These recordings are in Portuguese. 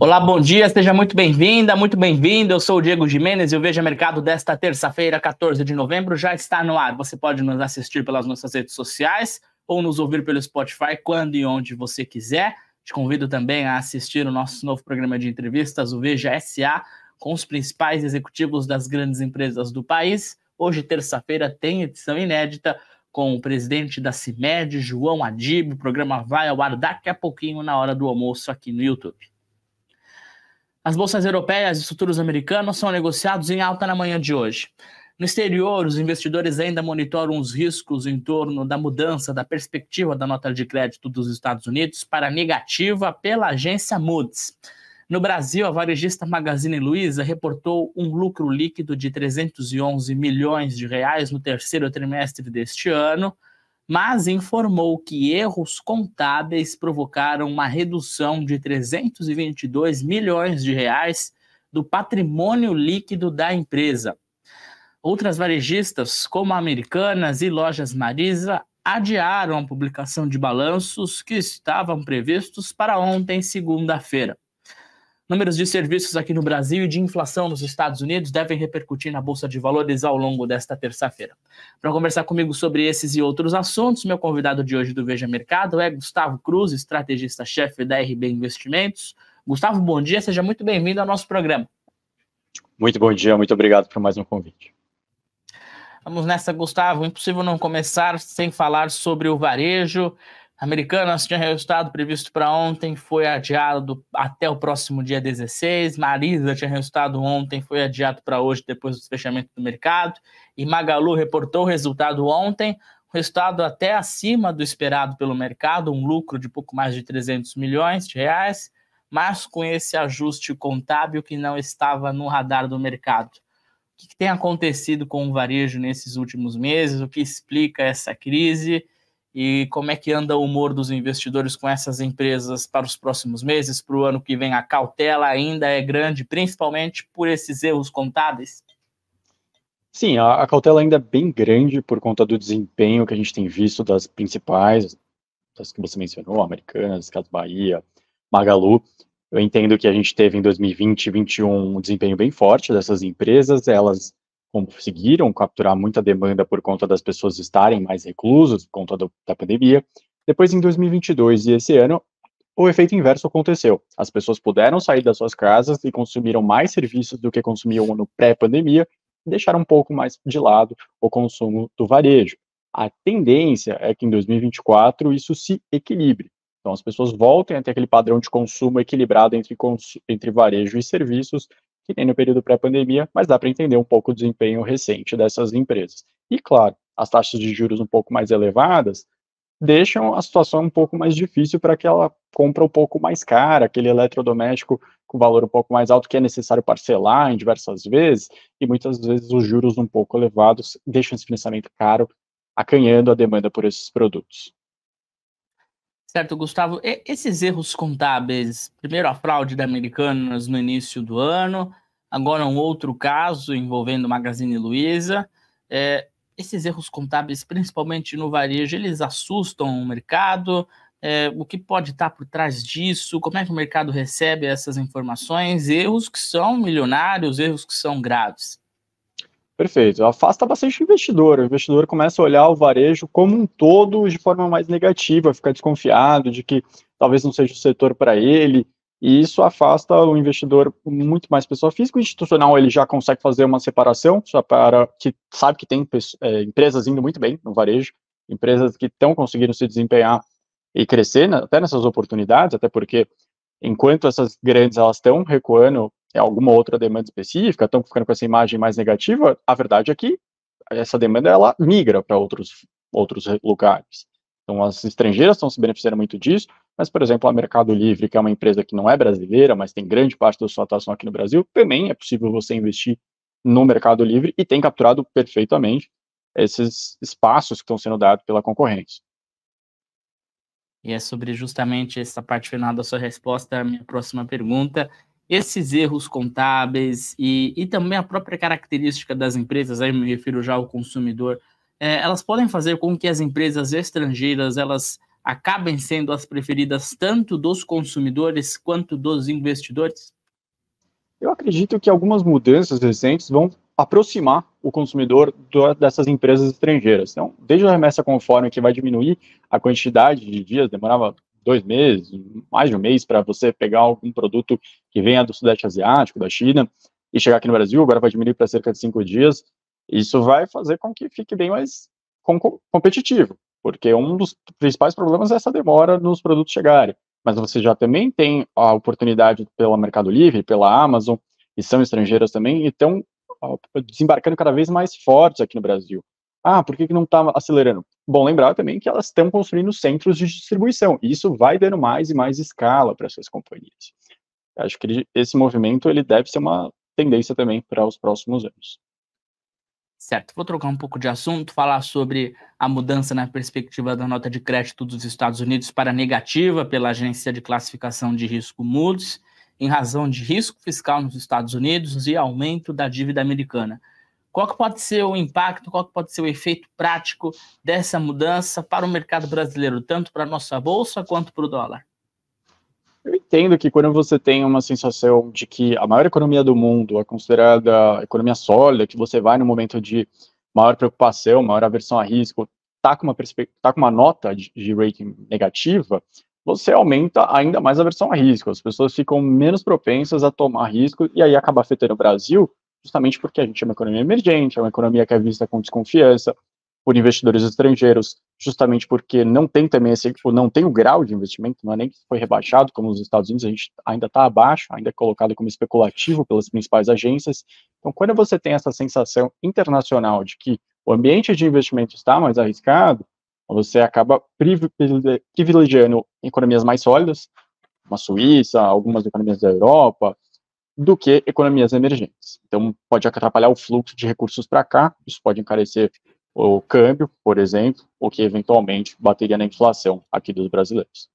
Olá, bom dia, seja muito bem-vinda, muito bem-vindo. Eu sou o Diego Jimenez e o Veja Mercado desta terça-feira, 14 de novembro, já está no ar. Você pode nos assistir pelas nossas redes sociais ou nos ouvir pelo Spotify quando e onde você quiser. Te convido também a assistir o nosso novo programa de entrevistas, o Veja SA, com os principais executivos das grandes empresas do país. Hoje, terça-feira, tem edição inédita com o presidente da CIMED, João Adib. O programa vai ao ar daqui a pouquinho, na hora do almoço, aqui no YouTube. As bolsas europeias e futuros americanos são negociados em alta na manhã de hoje. No exterior, os investidores ainda monitoram os riscos em torno da mudança da perspectiva da nota de crédito dos Estados Unidos para negativa pela agência Moody's. No Brasil, a varejista Magazine Luiza reportou um lucro líquido de 311 milhões de reais no terceiro trimestre deste ano, mas informou que erros contábeis provocaram uma redução de 322 milhões de reais do patrimônio líquido da empresa. Outras varejistas, como Americanas e Lojas Marisa, adiaram a publicação de balanços que estavam previstos para ontem, segunda-feira. Números de serviços aqui no Brasil e de inflação nos Estados Unidos devem repercutir na Bolsa de Valores ao longo desta terça-feira. Para conversar comigo sobre esses e outros assuntos, meu convidado de hoje do Veja Mercado é Gustavo Cruz, estrategista-chefe da RB Investimentos. Gustavo, bom dia, seja muito bem-vindo ao nosso programa. Muito bom dia, muito obrigado por mais um convite. Vamos nessa, Gustavo. Impossível não começar sem falar sobre o varejo. Americanas tinha resultado previsto para ontem, foi adiado até o próximo dia 16. Marisa tinha resultado ontem, foi adiado para hoje, depois do fechamento do mercado. E Magalu reportou o resultado ontem, resultado até acima do esperado pelo mercado, um lucro de pouco mais de 300 milhões de reais, mas com esse ajuste contábil que não estava no radar do mercado. O que tem acontecido com o varejo nesses últimos meses? O que explica essa crise? e como é que anda o humor dos investidores com essas empresas para os próximos meses, para o ano que vem. A cautela ainda é grande, principalmente por esses erros contábeis? Sim, a, a cautela ainda é bem grande por conta do desempenho que a gente tem visto das principais, das que você mencionou, Americanas, Caso Bahia, Magalu. Eu entendo que a gente teve em 2020 e 2021 um desempenho bem forte dessas empresas, elas conseguiram capturar muita demanda por conta das pessoas estarem mais reclusas por conta do, da pandemia. Depois, em 2022 e esse ano, o efeito inverso aconteceu. As pessoas puderam sair das suas casas e consumiram mais serviços do que consumiam no pré-pandemia e deixaram um pouco mais de lado o consumo do varejo. A tendência é que em 2024 isso se equilibre. Então, as pessoas voltem até aquele padrão de consumo equilibrado entre, entre varejo e serviços, que nem no período pré-pandemia, mas dá para entender um pouco o desempenho recente dessas empresas. E claro, as taxas de juros um pouco mais elevadas deixam a situação um pouco mais difícil para que ela compra um pouco mais cara, aquele eletrodoméstico com valor um pouco mais alto que é necessário parcelar em diversas vezes, e muitas vezes os juros um pouco elevados deixam esse financiamento caro, acanhando a demanda por esses produtos. Certo, Gustavo? E esses erros contábeis, primeiro a fraude da Americanas no início do ano, agora um outro caso envolvendo Magazine Luiza. É, esses erros contábeis, principalmente no varejo, eles assustam o mercado? É, o que pode estar por trás disso? Como é que o mercado recebe essas informações? Erros que são milionários, erros que são graves. Perfeito. Afasta bastante o investidor. O investidor começa a olhar o varejo como um todo de forma mais negativa, fica desconfiado de que talvez não seja o setor para ele. E isso afasta o investidor muito mais pessoa física. O institucional ele já consegue fazer uma separação, só para que sabe que tem é, empresas indo muito bem no varejo, empresas que estão conseguindo se desempenhar e crescer né, até nessas oportunidades, até porque enquanto essas grandes elas estão recuando é alguma outra demanda específica, estão ficando com essa imagem mais negativa, a verdade é que essa demanda ela migra para outros, outros lugares. Então, as estrangeiras estão se beneficiando muito disso, mas, por exemplo, a Mercado Livre, que é uma empresa que não é brasileira, mas tem grande parte da sua atuação aqui no Brasil, também é possível você investir no Mercado Livre e tem capturado perfeitamente esses espaços que estão sendo dados pela concorrência. E é sobre justamente essa parte final da sua resposta, a minha próxima pergunta, esses erros contábeis e, e também a própria característica das empresas, aí me refiro já ao consumidor, é, elas podem fazer com que as empresas estrangeiras elas acabem sendo as preferidas tanto dos consumidores quanto dos investidores? Eu acredito que algumas mudanças recentes vão aproximar o consumidor dessas empresas estrangeiras. Então, desde a remessa conforme que vai diminuir a quantidade de dias, demorava dois meses, mais de um mês para você pegar algum produto que venha do Sudeste Asiático, da China, e chegar aqui no Brasil, agora vai diminuir para cerca de cinco dias, isso vai fazer com que fique bem mais com competitivo, porque um dos principais problemas é essa demora nos produtos chegarem. Mas você já também tem a oportunidade pelo Mercado Livre, pela Amazon, e são estrangeiras também, e estão desembarcando cada vez mais fortes aqui no Brasil. Ah, por que, que não está acelerando? Bom lembrar também que elas estão construindo centros de distribuição, e isso vai dando mais e mais escala para essas companhias. Acho que esse movimento ele deve ser uma tendência também para os próximos anos. Certo, vou trocar um pouco de assunto, falar sobre a mudança na perspectiva da nota de crédito dos Estados Unidos para negativa pela agência de classificação de risco Moody's, em razão de risco fiscal nos Estados Unidos e aumento da dívida americana. Qual que pode ser o impacto, qual que pode ser o efeito prático dessa mudança para o mercado brasileiro, tanto para a nossa bolsa quanto para o dólar? Eu entendo que quando você tem uma sensação de que a maior economia do mundo é considerada economia sólida, que você vai no momento de maior preocupação, maior aversão a risco, tá com uma, tá com uma nota de, de rating negativa, você aumenta ainda mais a aversão a risco. As pessoas ficam menos propensas a tomar risco e aí acaba afetando o Brasil, justamente porque a gente é uma economia emergente, é uma economia que é vista com desconfiança, por investidores estrangeiros, justamente porque não tem também esse, não tem o grau de investimento, não é nem que foi rebaixado, como nos Estados Unidos, a gente ainda está abaixo, ainda é colocado como especulativo pelas principais agências. Então, quando você tem essa sensação internacional de que o ambiente de investimento está mais arriscado, você acaba privilegiando economias mais sólidas, uma Suíça, algumas economias da Europa, do que economias emergentes. Então, pode atrapalhar o fluxo de recursos para cá, isso pode encarecer o câmbio, por exemplo, o que eventualmente bateria na inflação aqui dos brasileiros.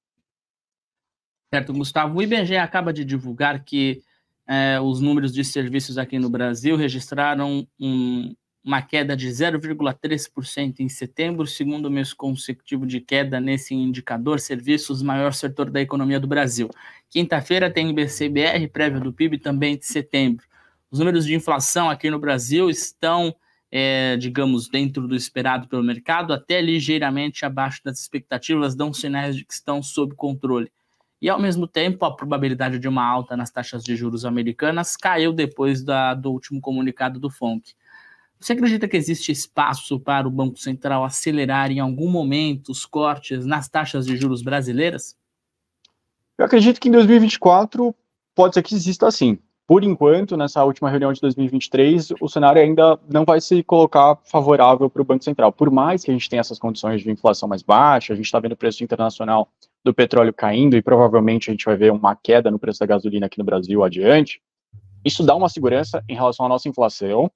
Certo, Gustavo. O IBGE acaba de divulgar que é, os números de serviços aqui no Brasil registraram um, uma queda de 0,3% em setembro, segundo mês consecutivo de queda nesse indicador serviços, maior setor da economia do Brasil. Quinta-feira tem o BCBR, prévia do PIB, também de setembro. Os números de inflação aqui no Brasil estão é, digamos, dentro do esperado pelo mercado, até ligeiramente abaixo das expectativas, dão sinais de que estão sob controle. E, ao mesmo tempo, a probabilidade de uma alta nas taxas de juros americanas caiu depois da, do último comunicado do FONC. Você acredita que existe espaço para o Banco Central acelerar em algum momento os cortes nas taxas de juros brasileiras? Eu acredito que em 2024 pode ser que exista sim. Por enquanto, nessa última reunião de 2023, o cenário ainda não vai se colocar favorável para o Banco Central. Por mais que a gente tenha essas condições de inflação mais baixa, a gente está vendo o preço internacional do petróleo caindo e provavelmente a gente vai ver uma queda no preço da gasolina aqui no Brasil adiante. Isso dá uma segurança em relação à nossa inflação,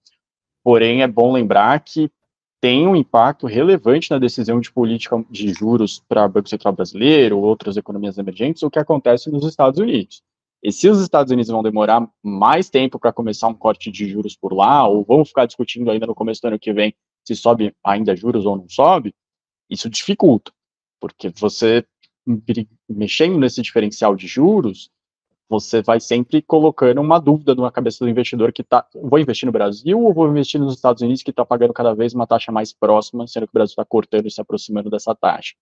porém é bom lembrar que tem um impacto relevante na decisão de política de juros para o Banco Central brasileiro, outras economias emergentes, o que acontece nos Estados Unidos. E se os Estados Unidos vão demorar mais tempo para começar um corte de juros por lá, ou vão ficar discutindo ainda no começo do ano que vem se sobe ainda juros ou não sobe, isso dificulta, porque você mexendo nesse diferencial de juros, você vai sempre colocando uma dúvida na cabeça do investidor que está vou investir no Brasil ou vou investir nos Estados Unidos que está pagando cada vez uma taxa mais próxima, sendo que o Brasil está cortando e se aproximando dessa taxa.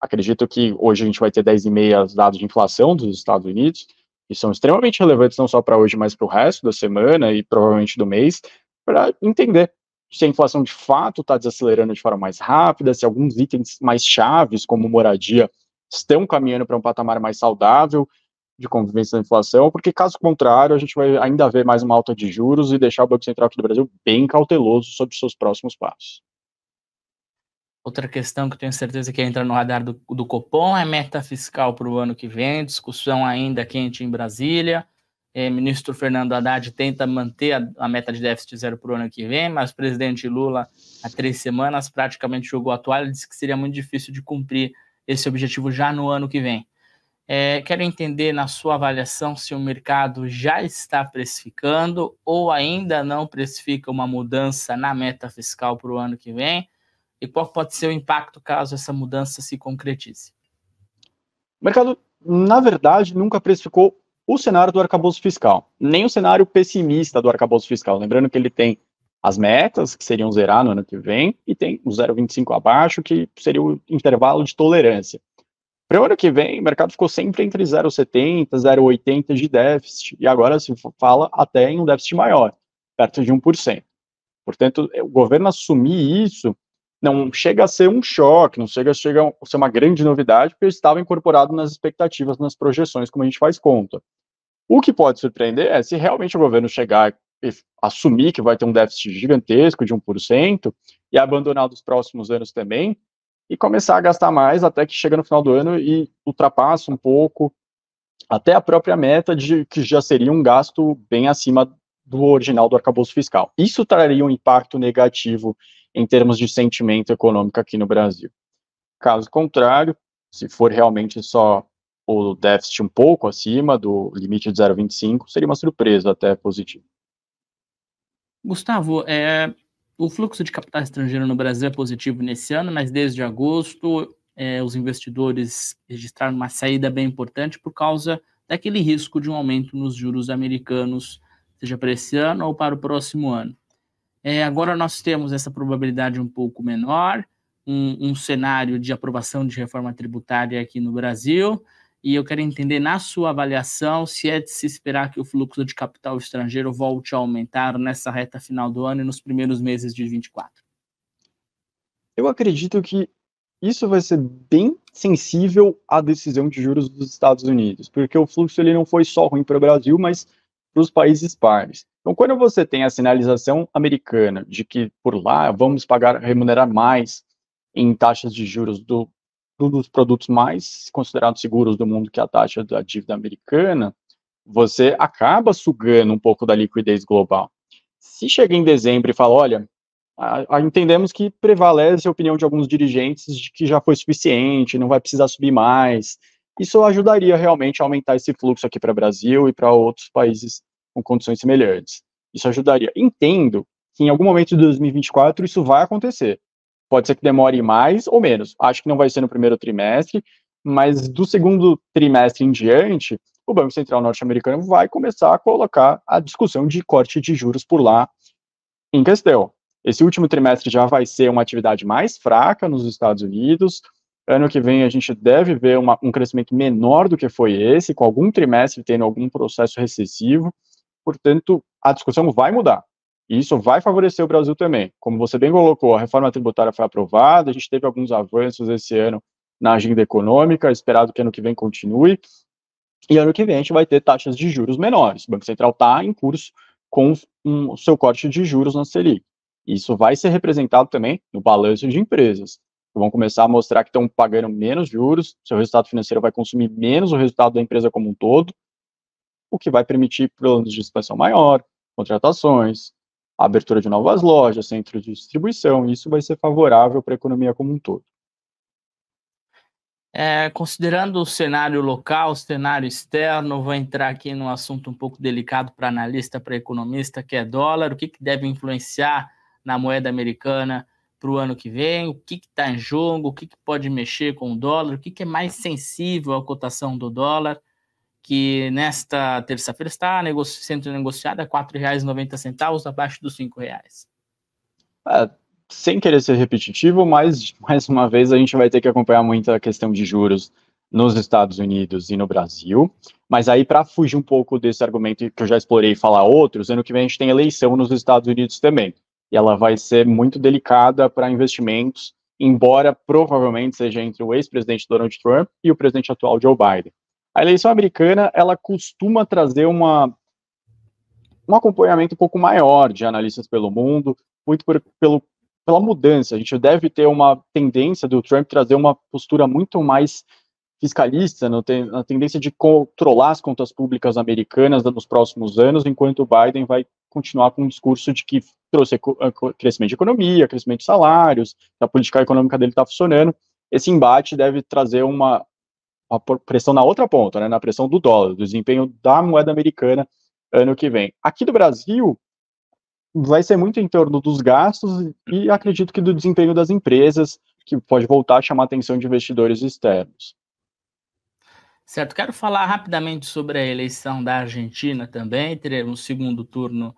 Acredito que hoje a gente vai ter 10,5 dados de inflação dos Estados Unidos, que são extremamente relevantes não só para hoje, mas para o resto da semana e provavelmente do mês, para entender se a inflação de fato está desacelerando de forma mais rápida, se alguns itens mais chaves, como moradia, estão caminhando para um patamar mais saudável de convivência da inflação, porque caso contrário, a gente vai ainda ver mais uma alta de juros e deixar o Banco Central aqui do Brasil bem cauteloso sobre seus próximos passos. Outra questão que tenho certeza que é entra no radar do, do Copom é meta fiscal para o ano que vem, discussão ainda quente em Brasília. É, ministro Fernando Haddad tenta manter a, a meta de déficit zero para o ano que vem, mas o presidente Lula, há três semanas, praticamente jogou a toalha e disse que seria muito difícil de cumprir esse objetivo já no ano que vem. É, quero entender, na sua avaliação, se o mercado já está precificando ou ainda não precifica uma mudança na meta fiscal para o ano que vem e qual pode ser o impacto caso essa mudança se concretize? O mercado, na verdade, nunca precificou o cenário do arcabouço fiscal, nem o cenário pessimista do arcabouço fiscal. Lembrando que ele tem as metas, que seriam zerar no ano que vem, e tem o 0,25 abaixo, que seria o intervalo de tolerância. Para o ano que vem, o mercado ficou sempre entre 0,70 0,80 de déficit, e agora se fala até em um déficit maior, perto de 1%. Portanto, o governo assumir isso não chega a ser um choque, não chega, chega a ser uma grande novidade, porque estava incorporado nas expectativas, nas projeções, como a gente faz conta. O que pode surpreender é se realmente o governo chegar e assumir que vai ter um déficit gigantesco de 1% e abandonar dos próximos anos também, e começar a gastar mais até que chega no final do ano e ultrapassa um pouco até a própria meta de que já seria um gasto bem acima do original do arcabouço fiscal. Isso traria um impacto negativo em termos de sentimento econômico aqui no Brasil. Caso contrário, se for realmente só o déficit um pouco acima do limite de 0,25, seria uma surpresa até positiva. Gustavo, é, o fluxo de capital estrangeiro no Brasil é positivo nesse ano, mas desde agosto é, os investidores registraram uma saída bem importante por causa daquele risco de um aumento nos juros americanos, seja para esse ano ou para o próximo ano. É, agora nós temos essa probabilidade um pouco menor, um, um cenário de aprovação de reforma tributária aqui no Brasil, e eu quero entender, na sua avaliação, se é de se esperar que o fluxo de capital estrangeiro volte a aumentar nessa reta final do ano e nos primeiros meses de 2024. Eu acredito que isso vai ser bem sensível à decisão de juros dos Estados Unidos, porque o fluxo ele não foi só ruim para o Brasil, mas para os países pares. Então, quando você tem a sinalização americana de que por lá vamos pagar, remunerar mais em taxas de juros do, do, dos produtos mais considerados seguros do mundo que é a taxa da dívida americana, você acaba sugando um pouco da liquidez global. Se chega em dezembro e fala, olha, a, a, entendemos que prevalece a opinião de alguns dirigentes de que já foi suficiente, não vai precisar subir mais. Isso ajudaria realmente a aumentar esse fluxo aqui para o Brasil e para outros países com condições semelhantes. Isso ajudaria. Entendo que em algum momento de 2024 isso vai acontecer. Pode ser que demore mais ou menos. Acho que não vai ser no primeiro trimestre, mas do segundo trimestre em diante, o Banco Central norte-americano vai começar a colocar a discussão de corte de juros por lá em questão. Esse último trimestre já vai ser uma atividade mais fraca nos Estados Unidos. Ano que vem a gente deve ver uma, um crescimento menor do que foi esse, com algum trimestre tendo algum processo recessivo portanto, a discussão vai mudar. E isso vai favorecer o Brasil também. Como você bem colocou, a reforma tributária foi aprovada, a gente teve alguns avanços esse ano na agenda econômica, esperado que ano que vem continue. E ano que vem a gente vai ter taxas de juros menores. O Banco Central está em curso com um, o seu corte de juros na Selic. Isso vai ser representado também no balanço de empresas, vão começar a mostrar que estão pagando menos juros, seu resultado financeiro vai consumir menos o resultado da empresa como um todo, o que vai permitir planos de expansão maior, contratações, abertura de novas lojas, centros de distribuição, isso vai ser favorável para a economia como um todo. É, considerando o cenário local, o cenário externo, vou entrar aqui num assunto um pouco delicado para analista, para economista, que é dólar, o que, que deve influenciar na moeda americana para o ano que vem, o que está em jogo, o que, que, pode mexer com o dólar, o que, que é mais sensível à cotação do dólar que nesta terça-feira está sendo negociada R$ 4,90, abaixo dos R$ 5,00. É, sem querer ser repetitivo, mas mais uma vez a gente vai ter que acompanhar muito a questão de juros nos Estados Unidos e no Brasil. Mas aí, para fugir um pouco desse argumento que eu já explorei e falar outros, ano que vem a gente tem eleição nos Estados Unidos também. E ela vai ser muito delicada para investimentos, embora provavelmente seja entre o ex-presidente Donald Trump e o presidente atual Joe Biden. A eleição americana, ela costuma trazer uma, um acompanhamento um pouco maior de analistas pelo mundo, muito por, pelo, pela mudança. A gente deve ter uma tendência do Trump trazer uma postura muito mais fiscalista, no na tendência de controlar as contas públicas americanas nos próximos anos, enquanto o Biden vai continuar com um discurso de que trouxe crescimento de economia, crescimento de salários, a política econômica dele está funcionando. Esse embate deve trazer uma a pressão na outra ponta, né, na pressão do dólar, do desempenho da moeda americana ano que vem. Aqui do Brasil, vai ser muito em torno dos gastos e acredito que do desempenho das empresas, que pode voltar a chamar a atenção de investidores externos. Certo, quero falar rapidamente sobre a eleição da Argentina também, teremos um segundo turno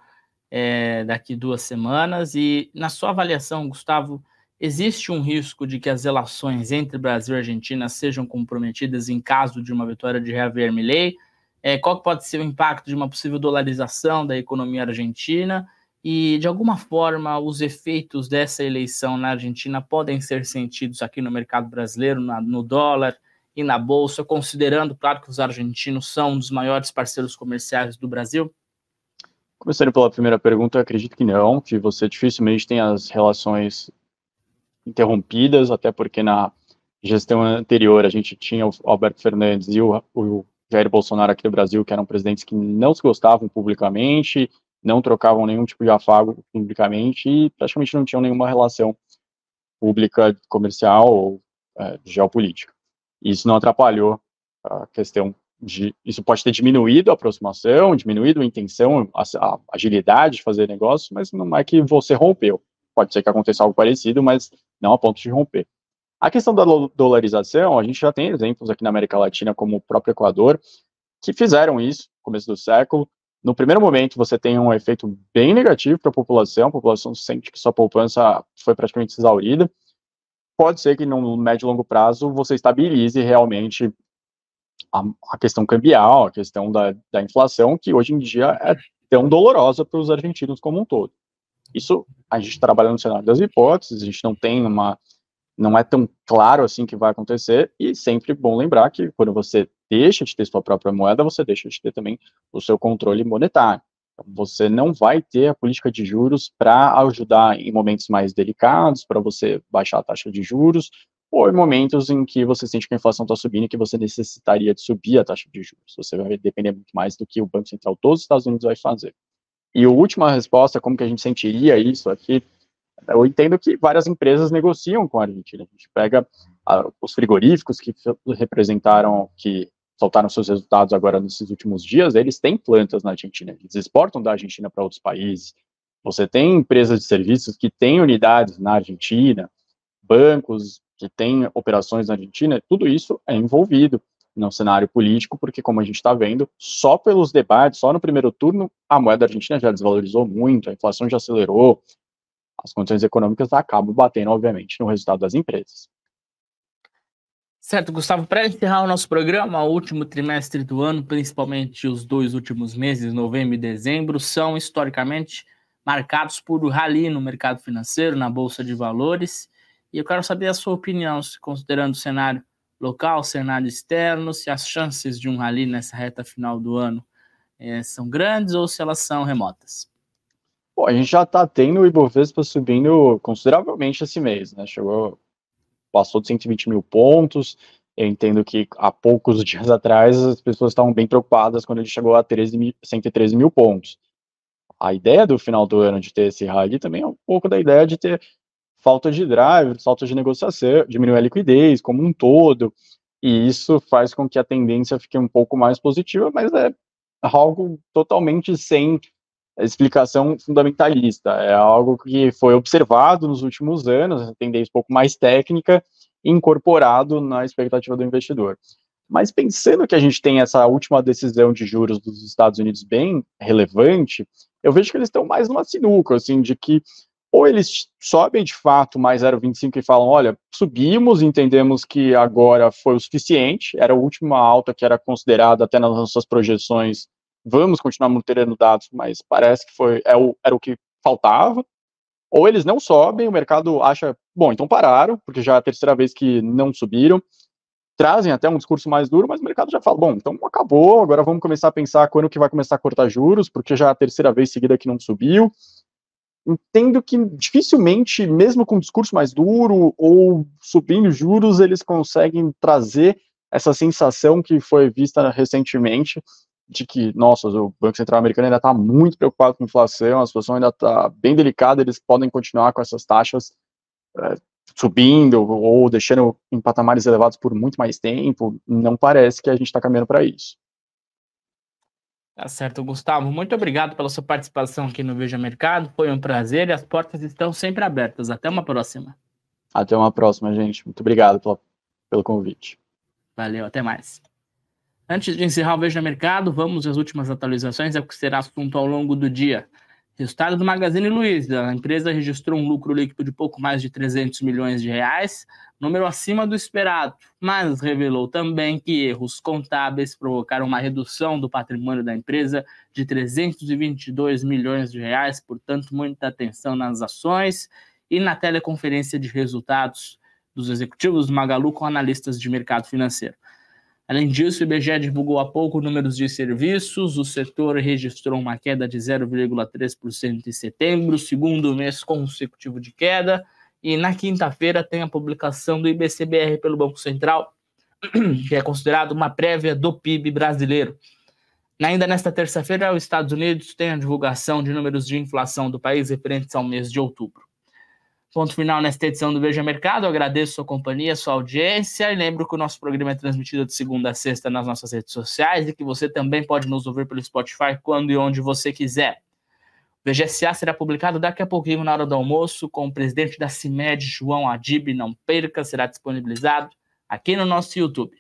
é, daqui duas semanas, e na sua avaliação, Gustavo, Existe um risco de que as relações entre Brasil e Argentina sejam comprometidas em caso de uma vitória de Javier Milei? É, qual pode ser o impacto de uma possível dolarização da economia argentina? E, de alguma forma, os efeitos dessa eleição na Argentina podem ser sentidos aqui no mercado brasileiro, na, no dólar e na bolsa, considerando, claro, que os argentinos são um dos maiores parceiros comerciais do Brasil? Começando pela primeira pergunta, acredito que não, que você dificilmente tem as relações interrompidas, até porque na gestão anterior a gente tinha o Alberto Fernandes e o, o Jair Bolsonaro aqui do Brasil, que eram presidentes que não se gostavam publicamente, não trocavam nenhum tipo de afago publicamente e praticamente não tinham nenhuma relação pública, comercial ou é, geopolítica. Isso não atrapalhou a questão de. Isso pode ter diminuído a aproximação, diminuído a intenção, a, a agilidade de fazer negócio, mas não é que você rompeu pode ser que aconteça algo parecido, mas não a ponto de romper. A questão da dolarização, a gente já tem exemplos aqui na América Latina, como o próprio Equador, que fizeram isso no começo do século. No primeiro momento, você tem um efeito bem negativo para a população, a população sente que sua poupança foi praticamente exaurida. Pode ser que no médio e longo prazo você estabilize realmente a, a questão cambial, a questão da, da inflação, que hoje em dia é tão dolorosa para os argentinos como um todo. Isso a gente trabalha no cenário das hipóteses, a gente não tem uma. Não é tão claro assim que vai acontecer, e sempre bom lembrar que quando você deixa de ter sua própria moeda, você deixa de ter também o seu controle monetário. Então, você não vai ter a política de juros para ajudar em momentos mais delicados, para você baixar a taxa de juros, ou em momentos em que você sente que a inflação está subindo e que você necessitaria de subir a taxa de juros. Você vai depender muito mais do que o Banco Central dos Estados Unidos vai fazer. E a última resposta, como que a gente sentiria isso aqui? Eu entendo que várias empresas negociam com a Argentina. A gente pega ah, os frigoríficos que representaram, que soltaram seus resultados agora nesses últimos dias, eles têm plantas na Argentina, eles exportam da Argentina para outros países. Você tem empresas de serviços que têm unidades na Argentina, bancos que têm operações na Argentina, tudo isso é envolvido no cenário político, porque, como a gente está vendo, só pelos debates, só no primeiro turno, a moeda argentina já desvalorizou muito, a inflação já acelerou, as condições econômicas acabam batendo, obviamente, no resultado das empresas. Certo, Gustavo, para encerrar o nosso programa, o último trimestre do ano, principalmente os dois últimos meses, novembro e dezembro, são historicamente marcados por rally no mercado financeiro, na bolsa de valores. E eu quero saber a sua opinião, considerando o cenário local, cenário externo, se as chances de um rally nessa reta final do ano é, são grandes ou se elas são remotas? Bom, a gente já está tendo o Ibovespa subindo consideravelmente esse mês, né? Chegou, passou de 120 mil pontos. Eu entendo que há poucos dias atrás as pessoas estavam bem preocupadas quando ele chegou a 13, 113 mil pontos. A ideia do final do ano de ter esse rally também é um pouco da ideia de ter falta de drive, falta de negociação, diminui a liquidez como um todo, e isso faz com que a tendência fique um pouco mais positiva, mas é algo totalmente sem explicação fundamentalista. É algo que foi observado nos últimos anos, a tendência um pouco mais técnica, incorporado na expectativa do investidor. Mas pensando que a gente tem essa última decisão de juros dos Estados Unidos bem relevante, eu vejo que eles estão mais numa sinuca, assim, de que ou eles sobem de fato mais 0,25 e falam: olha, subimos, entendemos que agora foi o suficiente, era a última alta que era considerada até nas nossas projeções, vamos continuar mantendo dados, mas parece que foi é o, era o que faltava. Ou eles não sobem, o mercado acha, bom, então pararam, porque já é a terceira vez que não subiram. Trazem até um discurso mais duro, mas o mercado já fala, bom, então acabou, agora vamos começar a pensar quando que vai começar a cortar juros, porque já é a terceira vez seguida que não subiu entendo que dificilmente, mesmo com um discurso mais duro ou subindo juros, eles conseguem trazer essa sensação que foi vista recentemente de que, nossa, o Banco Central americano ainda está muito preocupado com a inflação, a situação ainda está bem delicada, eles podem continuar com essas taxas é, subindo ou deixando em patamares elevados por muito mais tempo. Não parece que a gente está caminhando para isso. Tá certo, Gustavo. Muito obrigado pela sua participação aqui no Veja Mercado. Foi um prazer e as portas estão sempre abertas. Até uma próxima. Até uma próxima, gente. Muito obrigado pela, pelo convite. Valeu, até mais. Antes de encerrar o Veja Mercado, vamos às últimas atualizações, é o que será assunto ao longo do dia. Resultado do Magazine Luiza, a empresa registrou um lucro líquido de pouco mais de 300 milhões de reais, número acima do esperado, mas revelou também que erros contábeis provocaram uma redução do patrimônio da empresa de 322 milhões de reais, portanto, muita atenção nas ações e na teleconferência de resultados dos executivos do Magalu com analistas de mercado financeiro. Além disso, o IBGE divulgou há pouco números de serviços. O setor registrou uma queda de 0,3% em setembro, segundo mês consecutivo de queda. E na quinta-feira tem a publicação do IBCBR pelo Banco Central, que é considerado uma prévia do PIB brasileiro. Ainda nesta terça-feira, os Estados Unidos têm a divulgação de números de inflação do país referentes ao mês de outubro. Ponto final nesta edição do Veja Mercado. Eu agradeço sua companhia, sua audiência. E lembro que o nosso programa é transmitido de segunda a sexta nas nossas redes sociais e que você também pode nos ouvir pelo Spotify quando e onde você quiser. O VGSA será publicado daqui a pouquinho na hora do almoço com o presidente da CIMED, João Adib. Não perca, será disponibilizado aqui no nosso YouTube.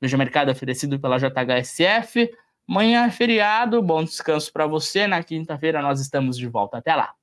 Veja Mercado é oferecido pela JHSF. Amanhã é feriado, bom descanso para você. Na quinta-feira nós estamos de volta. Até lá!